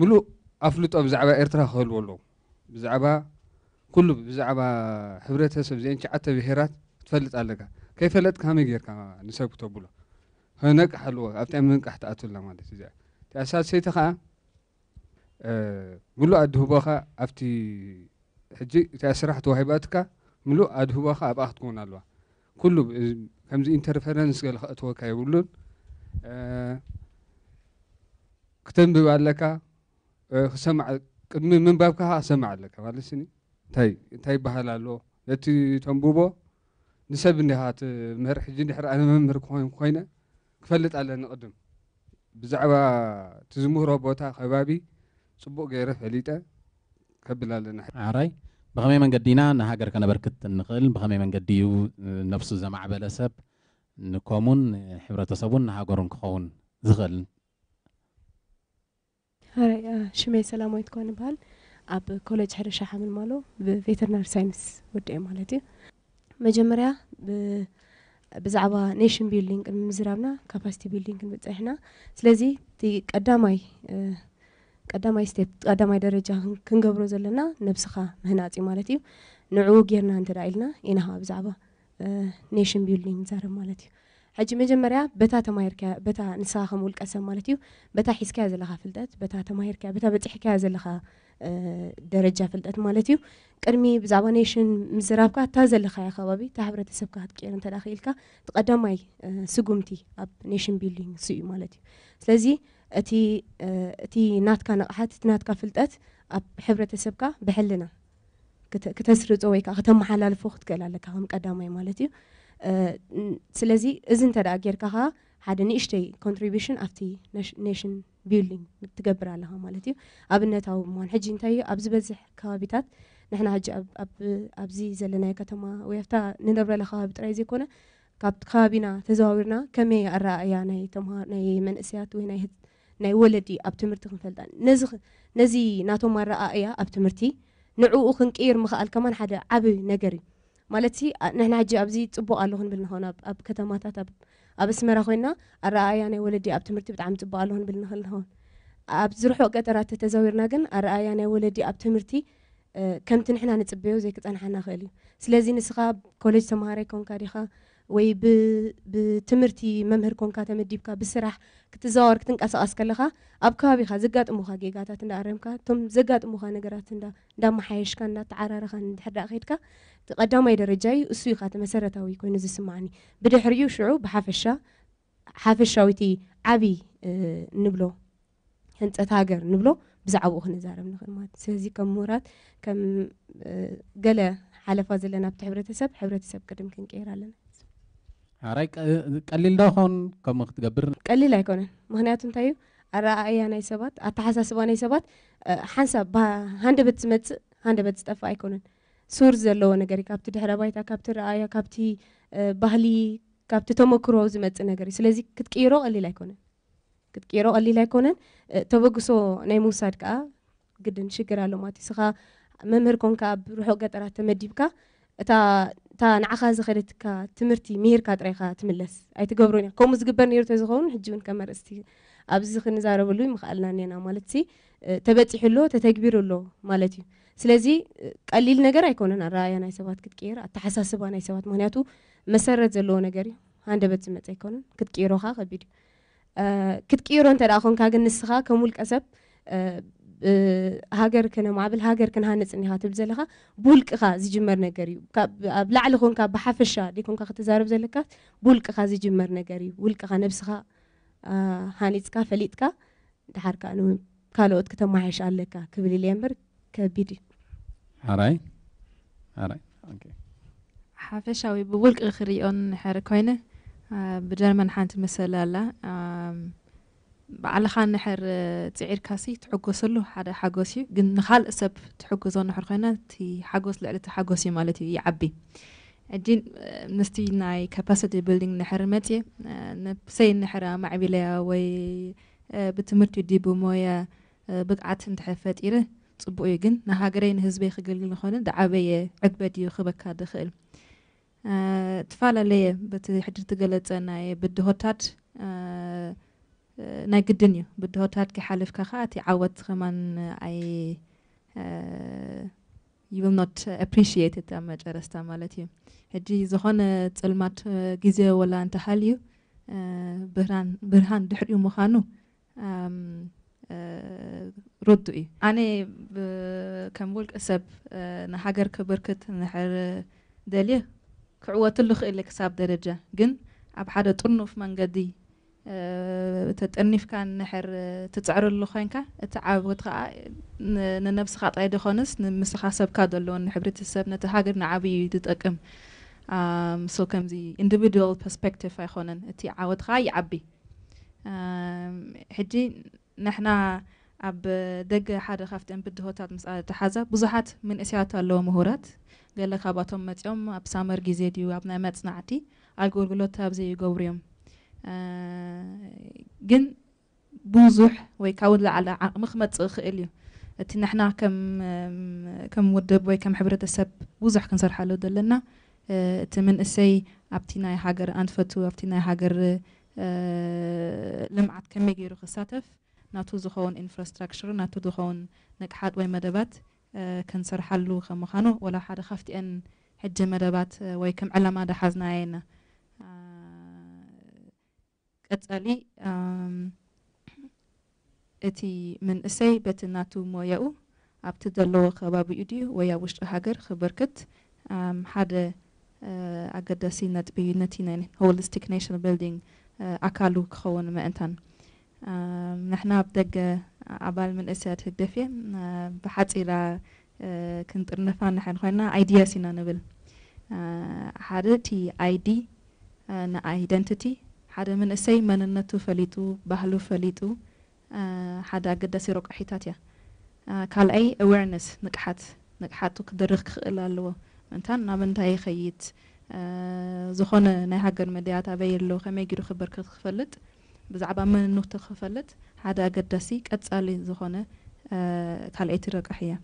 ሙሉእ ኣፍልጦ ብዛዕባ ኤርትራ ክህልዎ ኣለዉ ብዛዕባ ኩሉ ብዛዕባ ሕብረተሰብ እዚአን ሸዓተ ብሄራት ትፈልጥ ኣለካ ከይፈለጥካ ከመይ ጌርካ ንሰብ ክተብሎ هناك حلوة أبت أمنك حتى أتولى ما ده تجا تأسات سيتا خا ملو أدهو بخا أبتي حجي تأسرح توهيباتك ملو أدهو بخا أب أخت كون ألوا كله كم زي إنترفيرنس قال أتوه كاي بقولون كتن بيوالكا سمع من من بابك ها سمع لك ما لسني تاي تاي بحال ألو لتي تنبوبه نسبني هات مهر حجيني حر أنا مهر كوين كوينه كفلت على نقدم بزعبة تزمه روبوتا خبابي صبوق غير فليتا كبل على عراي بخمي من قدينا نهاجر كان بركت النقل بخمي من قديو نفسه زمع بلسب نكومون حبرة صابون نهاجر نخون زغل هاي شمي سلام ويتكون بهال أب كوليج حرشة حامل مالو بفيترنار ساينس ودي مالتي مجمرة ብዛዕባ ኔሽን ቢልዲንግ ንምዝራብና ካፓሲቲ ቢልዲንግ ክንበፅሕና ስለዚ እቲ ቀዳማይ ቀዳማይ ስቴፕ ቀዳማይ ደረጃ ክንገብሮ ዘለና ነብስኻ ምህናፂ ማለት እዩ ንዕኡ ጌርና እንተዳ ኢልና ኢና ብዛዕባ ኔሽን ቢልዲንግ ንዛረብ ማለት እዩ حجي مجمرة بتا تمايركا بتا نساخ مولك أسم مالتيو بتا حيسكا زلخا فلدات بتا تمايركا بتا بتحكا زلخا أه درجة فلدات مالتيو كرمي بزعبا نيشن مزرابكا تا زلخا يا خوابي تا حبرة تسبكا هاد كيرن تقدم ماي آه، سقومتي اب نيشن بيلين سوي مالتيو سلزي اتي أه اتي ناتكا نقحات تناتكا فلدات اب حبرة تسبكا بحلنا كتسرد اويكا ختم حلال فوخت كالالكا هم قدام مالتيو ስለዚ እዚ እንተደኣ ጌርካኻ ሓደ ንእሽተይ ኮንትሪቢሽን ኣብቲ ኔሽን ቢልዲንግ ትገብር ኣለኻ ማለት እዩ ኣብነታዊ ምኳን ሕጂ እንታይ እዩ ኣብ ዝበዝሕ ከባቢታት ንሕና ሕጂ ኣብዚ ዘለናይ ከተማ ወይ ኣብታ ንነብረላ ከባቢ ጥራይ ዘይኮነ ካብ ከባቢና ተዘዋዊርና ከመይ ኣረኣያ ናይ ናይ መንእስያት ወይ ናይ ወለዲ ኣብ ትምህርቲ ክንፈልጣ ነዚ ናቶም ኣረኣእያ ኣብ ትምህርቲ ንዕኡ ክንቅይር ምኽኣል ከማን ሓደ ዓብይ ነገር እዩ مالتي نحن حجي ابزي طبو الهون بالنهون اب اب كتمات اب اب اسمرا خوينا الرايا انا ولدي اب تمرتي بتعم طبو الهون بالنهون اب زروح وقترات تزاورنا كن الرايا انا ولدي اب تمرتي كم تنحنا نتبيو زي كتنحنا خالي سلازي نسخا كوليج سماري كون كاريخا وي ب بتمرتي ممهر كون كاتا مديبكا بسرح كتزاور كتنقاس اسكلخا اب كابي خا زغات امو خا غيغاتا تندا ارمكا توم زغات امو خا تندا دا محايش كان دا تعارارخا ندحدا خيدكا ቀዳማይ ደረጃ እዩ እሱ ኢካ ካ መሰረታዊ ኮይኑ ዝስማዕኒ ብድሕሪኡ ሽዑ ብሓፈሻ ሓፈሻዊቲ ዓብይ ንብሎ ህንፀት ሃገር ንብሎ ብዛዕባኡ ክንዛረብ ንኽእል ማለት እዩ ስለዚ ከም ምሁራት ከም ገለ ሓለፋ ዘለና ኣብቲ ሕብረተሰብ ሕብረተሰብ ቅድም ክንቀይር ኣለና ኣራይ ቀሊል ዶ ኸውን ከምኡ ክትገብር ቀሊል ኣይኮነን ምክንያቱ እንታይ እዩ ኣረኣእያ ናይ ሰባት ኣተሓሳስባ ናይ ሰባት ሓንሳብ ሃንደበት ዝመፅእ ሃንደበት ዝጠፋ ኣይኮነን ሱር ዘለዎ ነገር እዩ ካብቲ ድሕረ ባይታ ካብቲ ረኣያ ካብቲ ባህሊ ካብቲ ተመክሮ ዝመፅእ ነገር እዩ ስለዚ ክትቅይሮ ቀሊል ኣይኮነን ክትቅይሮ ቀሊል ኣይኮነን ተበግሶ ናይ ምውሳድ ከዓ ግድን ሽግር ኣሎ ማለት እዩ ስኻ መምህር ኮንካ ኣብ ርሑቕ ገጠራት ተመዲብካ እታ እታ ንዓኻ ዘኸደትካ ትምህርቲ ምሂርካ ጥራይካ ትምለስ ኣይትገብሮን እያ ከምኡ ዝግበር ነይሩ ተዝኸውን ሕጂ እውን ከም መርእስቲ ኣብዚ ክንዛረበሉ ይምኽኣልና ነና ማለት ሲ ተበፂሑሎ ተተግቢሩሎ ማለት እዩ سلازي قليل نجر يكون أنا رأي أنا سوات كتير أتحساس بوا أنا سوات مهنياتو مسرة زلو نجري عند بتمت يكون كتير وها خبير آه كتير أنت رأخون كاجن نسخة كمول كسب آه هاجر كنا معبل هاجر كنا هانس إني هاتب زلها بولك خا زي جمر نجري كاب لعل خون كاب حفشة ليكون كخت زارب زلك بولك خا زي جمر نجري بولك خا نبسخة آه هانيتك فليتك دحرك أنا كالوت كتم معيش عليك كبلي ليمبر كبيري all right all right okay حافشاوي بولك اخري اون حركوينه بجرمن ሓንቲ መሰለ ኣላ ባዕልኻ ንድሕር ፅዒርካሲ ትሕጎሰሉ ሓደ ሓጎስ እዩ ግን ንካልእ ሰብ ትሕግዞ ንድሕር ኮይና እቲ ሓጎስ ልዕሊ እቲ ሓጎስ እዩ ማለት እዩ ይዓቢ ሕጂ ምስቲ ናይ ካፓሲቲ ቢልዲንግ ንድሕር መፅየ ንሰይ ንድሕር ማዕቢለያ ወይ ብትምህርቲ ዲብሞያ ብቅዓት እንድሕር ፈጢረ ፅቡቅ እዩ ግን ንሃገረይ ንህዝበይ ክገልግል ንኾነ ዳዓበየ ዕግበት እዩ ክበካ ድኽእል ተፈላለየ በቲ ሕድር ትገለፀ ናይ ብድሆታት ናይ ግድን እዩ ብድሆታት ከይሓልፍካ ከዓ እቲ ዓወት ከማን ኣይ you will not appreciate it ኣብ መጨረስታ ማለት እዩ ሕጂ ዝኾነ ፅልማት ግዜ ወላ እንተሃልዩ ብርሃን ድሕሪኡ ምዃኑ ردوا إيه أنا كم بقول أسب نحجر كبركت نحر دالية كعوة اللخ إلي كساب درجة جن أب حدا ترنو في منجدي تتأنيف كان نحر تتعر اللخين كا تعب وتقع ننفس خط عيد خانس نمسخ حسب كادر لون نحبر تسب نتحجر نعبي تتأكم um, so كم زي individual perspective أيخونن تي عود خاي عبي um, حجي نحنا اب دق حد خفت ام بده هوتات مسألة تحزة بزحت من اسيات اللو مهورات قال لك خباتهم متيوم اب سامر جيزيدي واب نعمات صناعتي اقول قلو تابزي يقوريهم آه، جن بوزح ويكاود على مخمت خيلي اتي نحنا كم كم ودب وي كم حبرة السب بوزح كنصر حالو دلنا آه، اتي من اسي ابتيناي هاجر انفتو ابتيناي هاجر آه، لمعت كم يجيرو خساتف ናቱ ዝኸውን ኢንፍራስትራክቸር ናቱ ዝኸውን ነቕሓት ወይ መደባት ክንሰርሓሉ ከም ምዃኑ ወላ ሓደ ካፍቲአን ሕጂ መደባት ወይ ከም ዕላማ ዳሓዝናየ ኢና ቀጸሊ እቲ መንእሰይ በቲ ናቱ ሞያኡ ኣብቲ ዘለዎ ከባቢኡ ድዩ ወይ ኣብ ውሽጢ ሃገር ክብርክት ሓደ ኣገዳሲ ነጥቢ ነቲ ናይ ሆሊስቲክ ኔሽን ቢልዲንግ ኣካሉ ክኸውን ምእንታን نحنا بدق آه، عبال من اسات الدفي آه، بحط الى آه، كنت نفان نحن خوينا ايديا سينا نبل حدتي ايدي انا ايدنتيتي حدا من اسي من النتو فليتو بهلو فليتو حدا قد سيروك حيتاتيا قال اي اويرنس نقحات نقحاتو كدرخ خلالو منتان نابنتاي خييت زخونه نهاجر مديات ابيلو خمي غيرو خبر خفلت ብዛዕባ መንነቱ ክፈልጥ ሓደ ኣገዳሲ ቀጻሊ ዝኾነ ካልአይቲ ረቕሕ እያ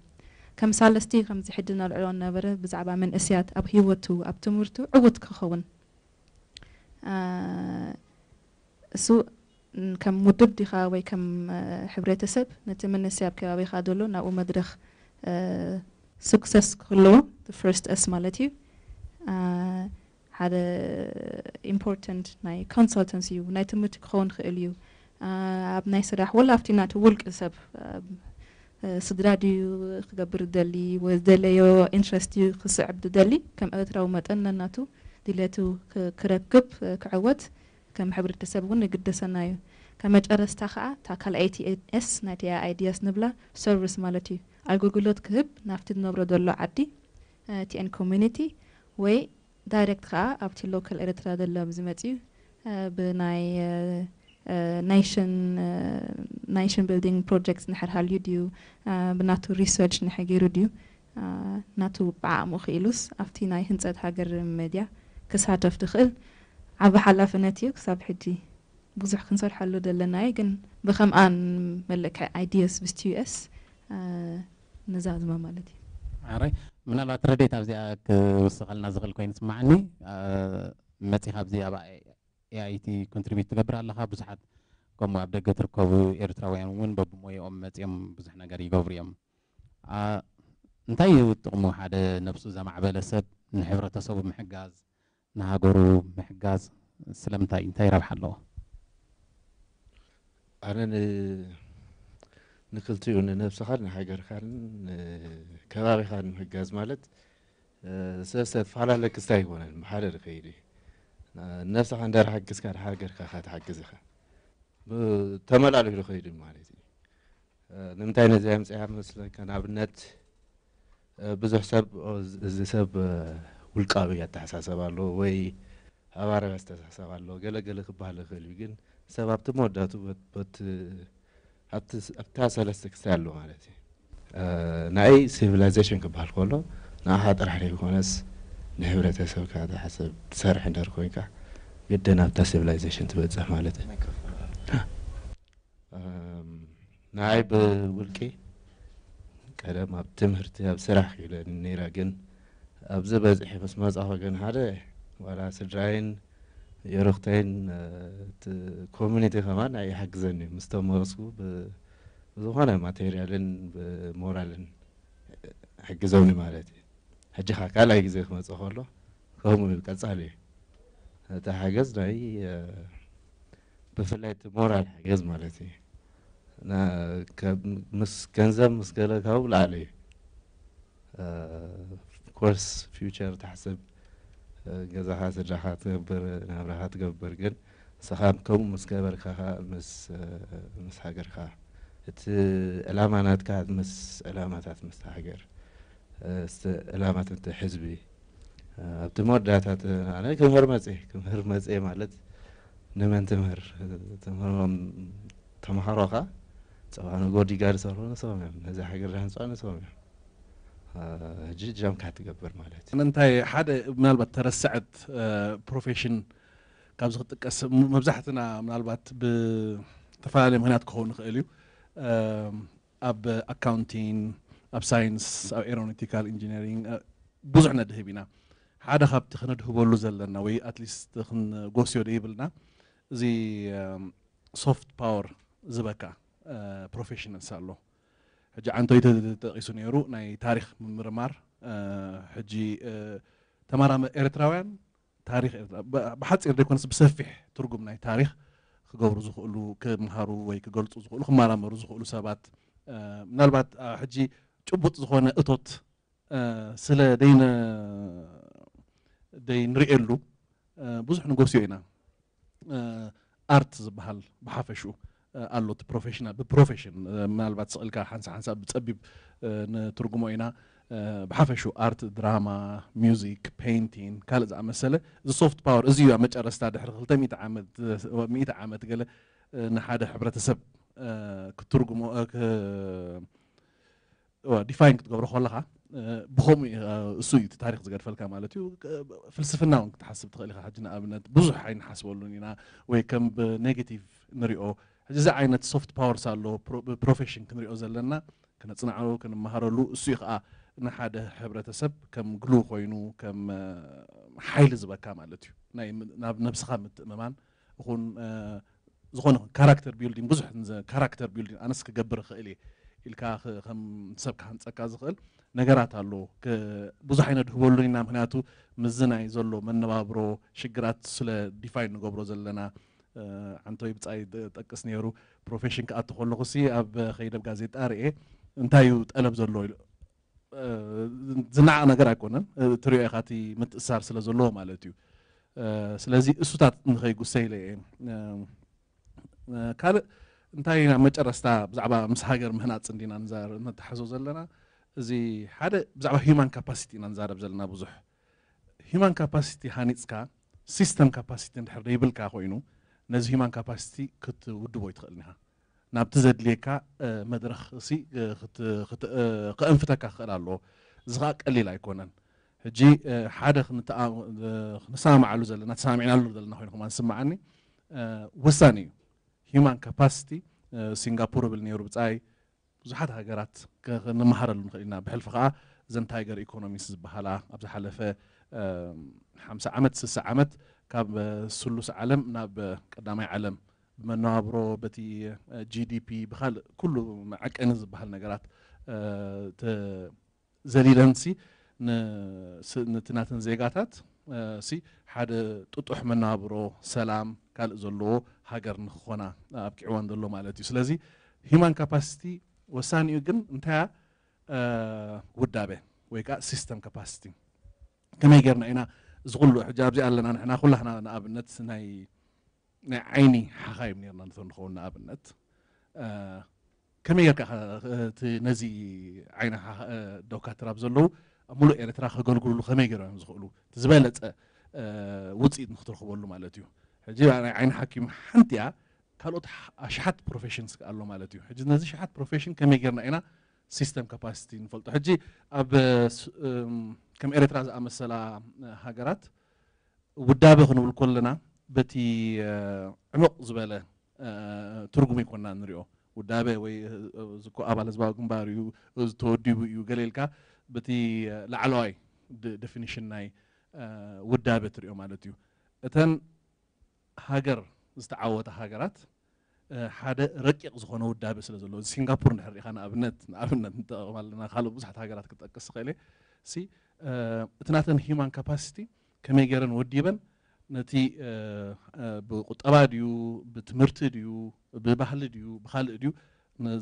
ከም ሳለስቲ ከምዚ ሕዲ ነልዕሎ ነበረ ብዛዕባ መንእስያት ኣብ ሂወቱ ኣብ ትምህርቱ ዕውት ክኸውን እሱ ከም ውድብ ዲኻ ወይ ከም ሕብረተሰብ ነቲ መንእስያ ኣብ ከባቢኻ ዘሎ ናብኡ መድረኽ ስክሰስ ክህልዎ ፍርስት እስ ማለት እዩ هذا important ناي consultancy ناي تمت كون خليو اب ناي سراح ولا افتي نات ولك سب صدراديو خبر دلي ودليو interestيو خصعب دلي كم اترا ومتنا ناتو دلتو كركب كعوت كم حبر تسب ونقدس ناي كم اجرس تخا تاكل اي تي اس ناي تي اي دي اس نبلا سيرفيس مالتي الجوجلوت كهب نافتي نبرو دلو عدي تي ان كوميونيتي وي دايركت خا ابتي لوكال اريترا دلو مزمتي بناي نايشن نايشن بيلدينغ بروجيكتس نحر هاليو ديو بناتو ريسيرش نحجيرو ديو ناتو باع مخيلوس افتي ناي هنزاد هاجر ميديا كسات اوف دخل عب حلا فنتيو كساب حجي بزح كنصر حلو دلناي كن بخم ان ملك ايديوس بستيو اس نزاز ما مالتي من الله ترديت أبزي أكسل نزغل كوين سمعني متي أبزي أبا إي أي تي كونتريبيوت تقبر الله بزحت كم أبدا قطر كو إرترا وين وين ببموي أم متي أم بزحنا غري غوريم نتايو تقمو حدا نفسو زعما عبالة سب نحفرة تصوب محقاز نهاقرو محقاز سلامتاي نتاي رابح الله أنا ንክልቲኡ ንነብስኻን ንሃገርካን ከባቢኻን ምሕጋዝ ማለት ሰለስተ ተፈላለ ክስታ ይኮነን ሓደ ዝኸይድ እዩ ነብስኻ እንዳረሓግዝካ ንሃገርካ ካ ትሓግዝ ኢኻ ተመላልዩ ዝኸይድ ማለት እዩ ንምንታይ ነዚ ምፅያ መስለካ ንኣብነት ብዙሕ ሰብ እዚ ሰብ ውልቃዊ ኣተሓሳሰብ ኣሎ ወይ ኣባራዊ ኣስተሳሰብ ኣሎ ገለገለ ክበሃል ይኽእል እዩ ግን ሰብ ኣብቲ መወዳቱ በት ኣብታ ሰለስተ ክስተ ኣሎ ማለት እዩ ናይ ሲቪላይዜሽን ክበሃል ከሎ ንኣኻ ጥራሕ ዘይኮነስ ንሕብረተሰብካ ዝሓሰብ ትሰርሕ እንድሕር ኮይንካ ግድን ኣብታ ሲቪላይዜሽን ትበፅሕ ማለት እዩ ናይ ብውልቂ ቀደም ኣብ ትምህርቲ ኣብ ስራሕ ክብለኒ ነይራ ግን ኣብዚ በፅሒ ምስ መፃኹ ግን ሓደ ዋላ ስድራይን يرختين كوميونيتي خمان أي حق زني مستمرسو ب زوجنا ماتيريالين بمورالين حق زوجني مالتي حج حكى لي حق زوجي ما تصور له هم يبكون صالي هذا حق زني بفلات مورال حق زوج مالتي نا كمس كنزم مسكلا كهول عليه كورس فيوتشر تحسب ገዛኻ ስድራኻ ትገብር ናብራኻ ትገብር ግን ንስኻ ከምኡ ምስ ገበርካኻ ምስ ሃገርካ እቲ ዕላማ ናትካ ምስ ዕላማታት ምስ ሃገር ዕላማት ምቲ ህዝቢ ኣብቲ መወዳእታት ኣነ ክምህር መፅእ ክምህር መፅእ ማለት ንመን ትምህር ትምህሮም ተምሃሮኻ ፀባ ንጎዲጋ ዝሰርሑ ንስኹም እዮም ነዚ ሃገር ዳህንፅዋ ንስኹም እዮም جام كحت جبر مالتي أنا أنتي حدا من البت ترسعت بروفيشن آه، كابز قط كاس مبزحتنا من البت بتفاعل مهنات كون خاليو أب أكاونتين أب ساينس أب إيرونيتيكال إنجينيرينج بزحنا ده بينا حدا خاب تخند هو بولو زلنا وي أتليست تخن غوسيو ديبلنا زي سوفت باور زبكا بروفيشنال آه، سالو حجي عنتو يتقيسونيرو ناي تاريخ مرمار حجي تمارا إريتراوان تاريخ بحث إردي كونس بسفح ترقم ناي تاريخ خقو رزوخ قلو كمهارو وي كقول تزوخ قلو خمارا مرزوخ قلو سابات منالبات حجي چوبوت زخوانا اتوت سلا دين دين رئيلو بوزح نقوسيو اينا ارت زبهال بحافشو ኣሎቲ ፕሮፌሽናል ብፕሮፌሽን ምናልባት ስቕልካ ሓንሳ ሓንሳ ብፀቢብ ንትርጉሞ ኢና ብሓፈሹ ኣርት ድራማ ሚዚክ ፔንቲንግ ካልእ ዝኣመሰለ እዚ ሶፍት ፓወር እዚዩ ኣብ መጨረስታ ድሕሪ 200 ዓመት ገለ ንሓደ ሕብረተሰብ ክትትርጉሞ ዲፋይን ክትገብሮ ከለካ ብከምኡ እሱ እዩ እቲ ታሪክ ዝገድፈልካ ማለት እዩ ፍልስፍና እውን ክትሓስብ ትኽእል ኢካ ሕጂ ንኣብነት ብዙሕ ዓይንሓስበሉን ኢና ወይ ከም ብኔጌቲቭ ንሪኦ ሕጂ እዚ ዓይነት ሶፍት ፓወርስ ኣለዎ ፕሮፌሽን ክንሪኦ ዘለና ክነፅንዓሉ ክንመሃረሉ እሱ ከዓ ንሓደ ሕብረተሰብ ከም ግሉ ኮይኑ ከም ሓይሊ ዝበካ ማለት እዩ ናብ ነብስኻ ምትእምማን እኹን ዝኾነ ካራክተር ቢልዲንግ ብዙሕ ካራክተር ቢልዲንግ ኣነስ ክገብር ክእል እየ ኢልካ ከም ሰብ ክሃንፀካ ዝኽእል ነገራት ኣለዎ ብዙሕ ዓይነት ድህበሉን ኢና ምክንያቱ ምዝናይ ዘሎ መነባብሮ ሽግራት ስለ ዲፋይን ንገብሮ ዘለና ዓንተ ብፃይ ጠቅስ ነይሩ ፕሮፌሽን ክኣቱ ከለኹ ሲ ኣብ ከይደ ጋዜጣ ርኤ እንታይ እዩ ጠለብ ዘሎ ኢሉ ዝነዓቕ ነገር ኣይኮነን እትሪኦ ኢኻ እቲ ምትእሳር ስለ ዘለዎ ማለት እዩ ስለዚ እሱታት ንኸይጉሰይለ እየ ካልእ እንታይ ናብ መጨረስታ ብዛዕባ ምስ ሃገር ምህናፅ እንዲና ነተሓዞ ዘለና እዚ ሓደ ብዛዕባ ሂማን ካፓሲቲ ኢና ንዛረብ ዘለና ብዙሕ ሂማን ካፓሲቲ ሃኒፅካ ሲስተም ካፓሲቲ እንድሕር ደይብልካ ኮይኑ نزه هيمان كاباستي كت ود بويت خلناها نبتزد ليكا مدرخ سي خت خت قائم فتاك خلا له زغاك اللي لا يكونن هجي حدا خنت نسمع علو زلنا نسمعين علو زلنا هون كمان سمعني وساني هيمان كاباستي سنغافورة بالنيور بتاعي زحد هاجرات نمهر لهم خلينا بهالفقاعة زن تايجر ايكونوميس بحالة ابز حلفة خمسة عمت سس عمت أه ካብ ስሉስ ዓለም ናብ ቀዳማይ ዓለም ብመነባብሮ በቲ ጂዲፒ ብካልእ ኩሉ መዓቀኒ ዝበሃል ነገራት ዘሊለንሲ ነቲ ናተን ዜጋታት እሲ ሓደ ጥጡሕ መነባብሮ ሰላም ካልእ ዘለዎ ሃገር ንክኾና ኣብቂዕወን ዘሎ ማለት እዩ ስለዚ ሂማን ካፓሲቲ ወሳኒኡ ግን እንታያ ውዳበ ወይ ከዓ ሲስተም ካፓሲቲ ከመይ ጌርና ኢና زغل حجاب زي لنا نحن كل احنا نابنت ناي عيني حخاي من يرنا نثور نخول نابنت آه، كم يرك نزي عين آه، دوكات رابزلو ملو إريترا خجول قولو كم يجروا مزغلو تزبالة آه، وتسيد نخطر خبولو مالتيو حجي أنا يعني عين حكيم حنتيا كالوت أشحت بروفيشنز قالو مالتيو حجي نزي شحت بروفيشن كم يجرنا إنا ሲስተም ካፓሲቲ ንፈልጦ ሕጂ ኣብ ከም ኤርትራ ዝኣመሰላ ሃገራት ውዳበ ክንብል ከለና በቲ ዕሙቕ ዝበለ ትርጉም ይኮንና ንሪኦ ውዳበ ወይ ዝኮ ኣባል ህዝባዊ ግንባር እዩ ተወዲቡ እዩ ገሌልካ በቲ ላዕለዋይ ዴፊኒሽን ናይ ውዳበ ትሪኦ ማለት እዩ እተን ሃገር ዝተዓወተ ሃገራት ሓደ ረቂቕ ዝኾነ ውዳበ ስለ ዘለዎ ሲንጋፖር ንድሕር ኢኻ ንኣብነት ንኣብነት ንጠቕም ኣለና ካልእ ብዙሓት ሃገራት ክጠቅስ ክእል እየ ሲ እቲ ናተን ሂማን ካፓሲቲ ከመይ ገይረን ወዲበን ነቲ ብቁጠባ ድዩ ብትምህርቲ ድዩ ብባህሊ ድዩ ብካልእ ድዩ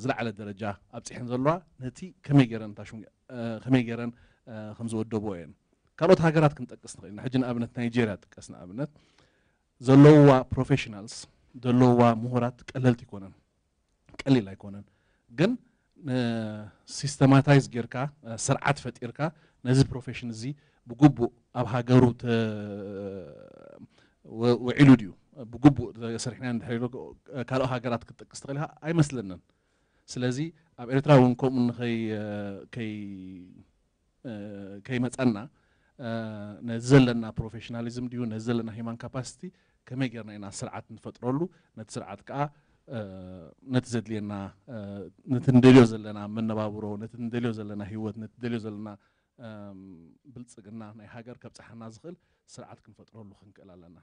ዝለዓለ ደረጃ ኣብፅሐን ዘለዋ ነቲ ከመይ ገይረን ከመይ ገይረን ከም ዝወደብዎ እየን ካልኦት ሃገራት ክንጠቅስ ንኽእል ሕጂ ንኣብነት ናይጀርያ ጥቀስ ንኣብነት ዘለውዋ ፕሮፌሽናልስ ደለዋ ምሁራት ቀለልቲ ይኮነን ቀሊል ኣይኮነን ግን ሲስተማታይዝ ጌርካ ስርዓት ፈጢርካ ነዚ ፕሮፌሽን እዚ ብግቡእ ኣብ ሃገሩ ውዒሉ ድዩ ብግቡእ ሰሪሕና እንድሕሪሎ ካልኦ ሃገራት ክትጠቅስ ትኽእል ኢኻ ኣይመስለንን ስለዚ ኣብ ኤርትራ እውን ከምኡ ከይመፀና ነዚ ዘለና ፕሮፌሽናሊዝም ድዩ ነዚ ዘለና ሂማን ካፓሲቲ ከመይ ጌርና ኢና ስርዓት ንፈጥረሉ ነቲ ስርዓት ከዓ ነቲ ዘድልየና ነቲ ንደልዮ ዘለና መነባብሮ ነቲ ንደልዮ ዘለና ሂወት ነቲ ደልዮ ዘለና ብልፅግና ናይ ሃገር ከብፅሓና ዝኽእል ስርዓት ክንፈጥረሉ ክንክእል ኣለና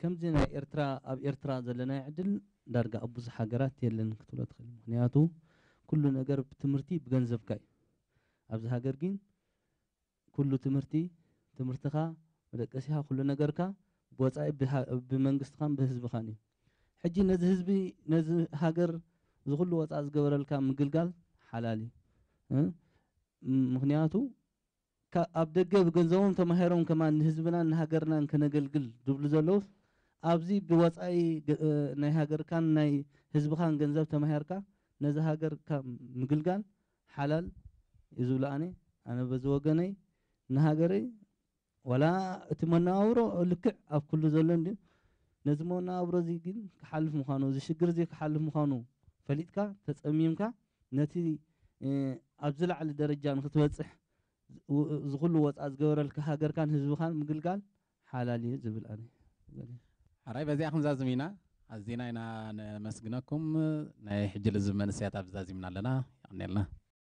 ከምዚ ናይ ኤርትራ ኣብ ኤርትራ ዘለናይ ዕድል ዳርጋ ኣብ ብዙሕ ሃገራት የለን ክትብሎ ትኽእል ምክንያቱ ኩሉ ነገር ብትምህርቲ ብገንዘብካ እዩ ኣብዚ ሃገር ግን ኩሉ ትምህርቲ ትምህርትኻ መደቀሲኻ ኩሉ ነገርካ ብወፃኢ ብመንግስትኻን ብህዝብኻን እዩ ሕጂ ነዚ ህዝቢ ነዚ ሃገር ዝኩሉ ወፃእ ዝገበረልካ ምግልጋል ሓላል እዩ ምክንያቱ ኣብ ደገ ብገንዘቦም ተማሂሮም ከማ ንህዝብናን ንሃገርናን ከነገልግል ዝብሉ ዘለዉ ኣብዚ ብወፃኢ ናይ ሃገርካን ናይ ህዝብኻን ገንዘብ ተማሂርካ ነዚ ሃገር ካብ ምግልጋል ሓላል እዩ ዝብሎ ኣነ ኣነ በዚ ወገነይ ንሃገረይ ولا اتمنى مناورو لكع اف كل زلن دي نزمو ناورو زي كن كحالف مخانو زي شقر زي كحالف مخانو فليتكا تصميمكا نتي ابزلع على درجة نخطوصح زغلو وات ازغور لك هاجر كان حزب خان مغلغال حلالي زبل اني حراي بزي اخم زازمينا ازينا انا مسغناكم نحجل زمن سيات ابزازي من لنا يعني